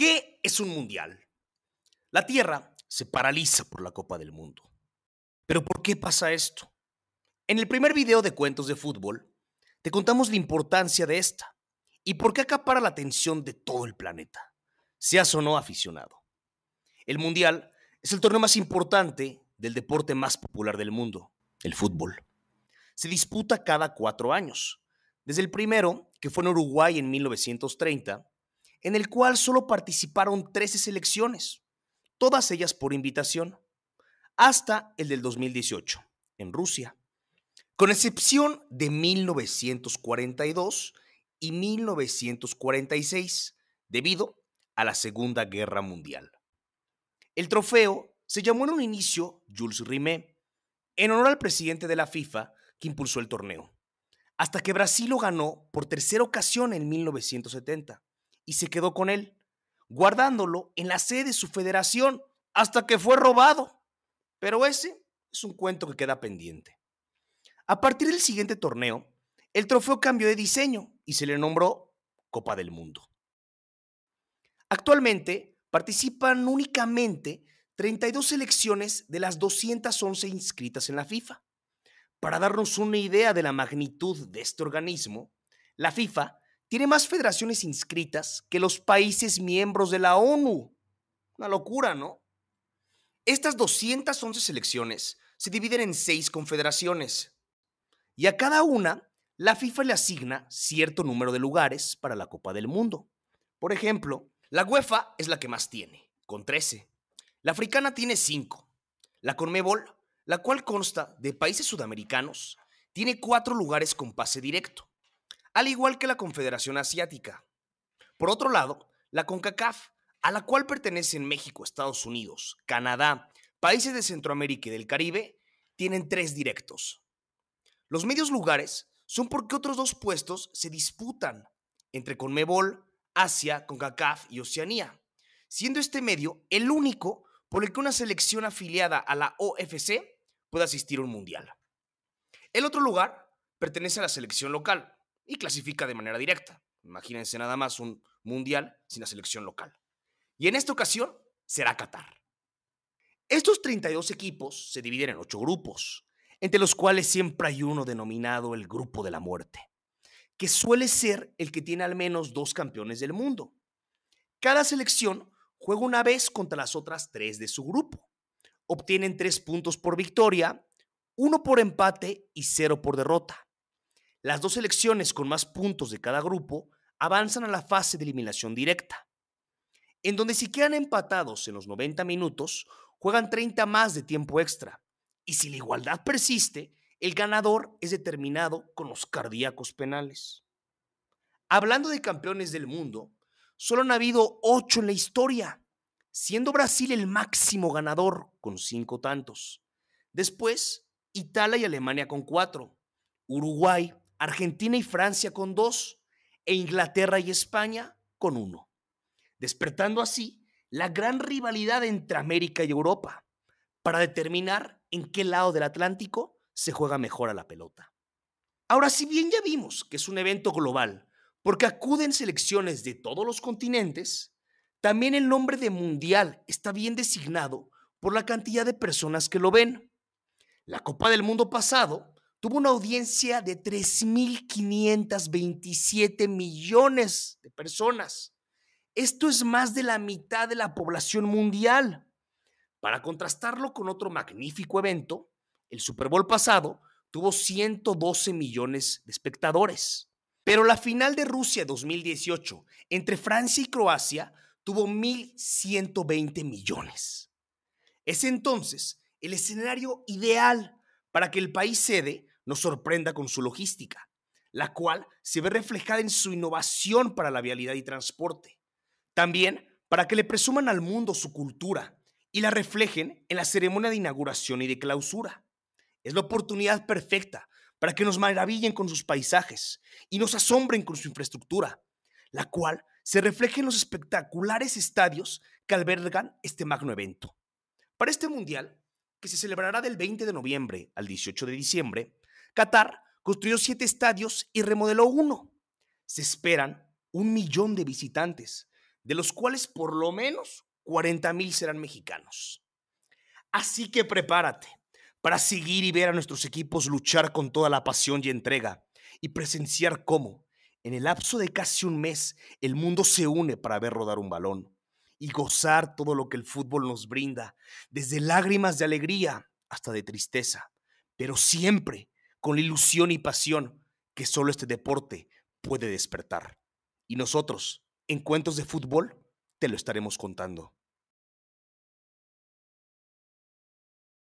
¿Qué es un mundial? La Tierra se paraliza por la Copa del Mundo. ¿Pero por qué pasa esto? En el primer video de Cuentos de Fútbol, te contamos la importancia de esta y por qué acapara la atención de todo el planeta, seas o no aficionado. El Mundial es el torneo más importante del deporte más popular del mundo, el fútbol. Se disputa cada cuatro años, desde el primero, que fue en Uruguay en 1930, en el cual solo participaron 13 selecciones, todas ellas por invitación, hasta el del 2018, en Rusia, con excepción de 1942 y 1946, debido a la Segunda Guerra Mundial. El trofeo se llamó en un inicio Jules Rimet, en honor al presidente de la FIFA que impulsó el torneo, hasta que Brasil lo ganó por tercera ocasión en 1970 y se quedó con él, guardándolo en la sede de su federación hasta que fue robado. Pero ese es un cuento que queda pendiente. A partir del siguiente torneo, el trofeo cambió de diseño y se le nombró Copa del Mundo. Actualmente participan únicamente 32 selecciones de las 211 inscritas en la FIFA. Para darnos una idea de la magnitud de este organismo, la FIFA tiene más federaciones inscritas que los países miembros de la ONU. Una locura, ¿no? Estas 211 selecciones se dividen en seis confederaciones y a cada una la FIFA le asigna cierto número de lugares para la Copa del Mundo. Por ejemplo, la UEFA es la que más tiene, con 13. La africana tiene 5. La Conmebol, la cual consta de países sudamericanos, tiene cuatro lugares con pase directo al igual que la Confederación Asiática. Por otro lado, la CONCACAF, a la cual pertenecen México, Estados Unidos, Canadá, países de Centroamérica y del Caribe, tienen tres directos. Los medios lugares son porque otros dos puestos se disputan entre Conmebol, Asia, CONCACAF y Oceanía, siendo este medio el único por el que una selección afiliada a la OFC puede asistir a un mundial. El otro lugar pertenece a la selección local, y clasifica de manera directa. Imagínense nada más un mundial sin la selección local. Y en esta ocasión será Qatar. Estos 32 equipos se dividen en 8 grupos, entre los cuales siempre hay uno denominado el grupo de la muerte, que suele ser el que tiene al menos dos campeones del mundo. Cada selección juega una vez contra las otras tres de su grupo. Obtienen tres puntos por victoria, uno por empate y cero por derrota. Las dos selecciones con más puntos de cada grupo avanzan a la fase de eliminación directa, en donde si quedan empatados en los 90 minutos, juegan 30 más de tiempo extra. Y si la igualdad persiste, el ganador es determinado con los cardíacos penales. Hablando de campeones del mundo, solo han habido ocho en la historia, siendo Brasil el máximo ganador con cinco tantos. Después, Italia y Alemania con cuatro, Uruguay Argentina y Francia con dos, e Inglaterra y España con uno, despertando así la gran rivalidad entre América y Europa para determinar en qué lado del Atlántico se juega mejor a la pelota. Ahora, si bien ya vimos que es un evento global, porque acuden selecciones de todos los continentes, también el nombre de Mundial está bien designado por la cantidad de personas que lo ven. La Copa del Mundo pasado tuvo una audiencia de 3.527 millones de personas. Esto es más de la mitad de la población mundial. Para contrastarlo con otro magnífico evento, el Super Bowl pasado tuvo 112 millones de espectadores. Pero la final de Rusia 2018 entre Francia y Croacia tuvo 1.120 millones. Es entonces el escenario ideal para que el país cede nos sorprenda con su logística, la cual se ve reflejada en su innovación para la vialidad y transporte. También para que le presuman al mundo su cultura y la reflejen en la ceremonia de inauguración y de clausura. Es la oportunidad perfecta para que nos maravillen con sus paisajes y nos asombren con su infraestructura, la cual se refleja en los espectaculares estadios que albergan este magno evento. Para este mundial, que se celebrará del 20 de noviembre al 18 de diciembre, Qatar construyó siete estadios y remodeló uno. Se esperan un millón de visitantes, de los cuales por lo menos 40 mil serán mexicanos. Así que prepárate para seguir y ver a nuestros equipos luchar con toda la pasión y entrega y presenciar cómo, en el lapso de casi un mes, el mundo se une para ver rodar un balón y gozar todo lo que el fútbol nos brinda, desde lágrimas de alegría hasta de tristeza, pero siempre con la ilusión y pasión que solo este deporte puede despertar. Y nosotros, en Cuentos de Fútbol, te lo estaremos contando.